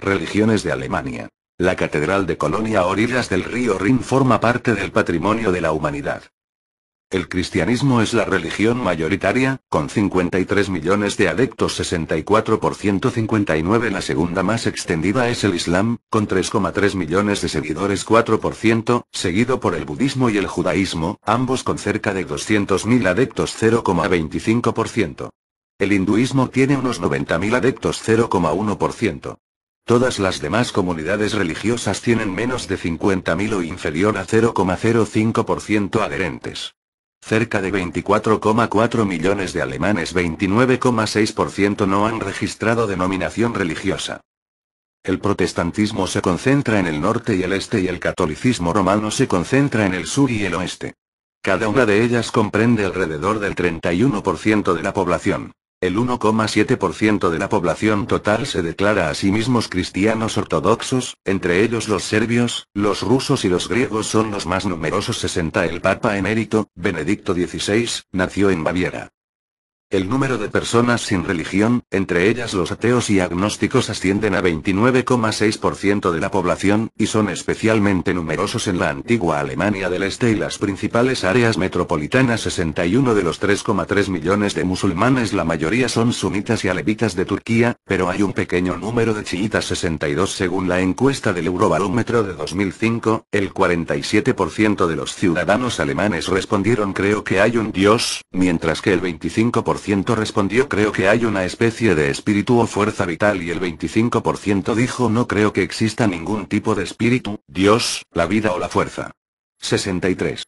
Religiones de Alemania. La Catedral de Colonia a orillas del río Rin forma parte del patrimonio de la humanidad. El cristianismo es la religión mayoritaria, con 53 millones de adeptos 64% 59 La segunda más extendida es el Islam, con 3,3 millones de seguidores 4%, seguido por el budismo y el judaísmo, ambos con cerca de 200.000 adeptos 0,25%. El hinduismo tiene unos 90.000 adeptos 0,1%. Todas las demás comunidades religiosas tienen menos de 50.000 o inferior a 0,05% adherentes. Cerca de 24,4 millones de alemanes, 29,6% no han registrado denominación religiosa. El protestantismo se concentra en el norte y el este y el catolicismo romano se concentra en el sur y el oeste. Cada una de ellas comprende alrededor del 31% de la población. El 1,7% de la población total se declara a sí mismos cristianos ortodoxos, entre ellos los serbios, los rusos y los griegos son los más numerosos. 60 El Papa emérito, Benedicto XVI, nació en Baviera. El número de personas sin religión, entre ellas los ateos y agnósticos, ascienden a 29,6% de la población, y son especialmente numerosos en la antigua Alemania del Este y las principales áreas metropolitanas. 61 de los 3,3 millones de musulmanes, la mayoría son sunitas y alevitas de Turquía, pero hay un pequeño número de chiitas. 62 Según la encuesta del Eurobarómetro de 2005, el 47% de los ciudadanos alemanes respondieron creo que hay un Dios, mientras que el 25% respondió creo que hay una especie de espíritu o fuerza vital y el 25% dijo no creo que exista ningún tipo de espíritu, Dios, la vida o la fuerza. 63.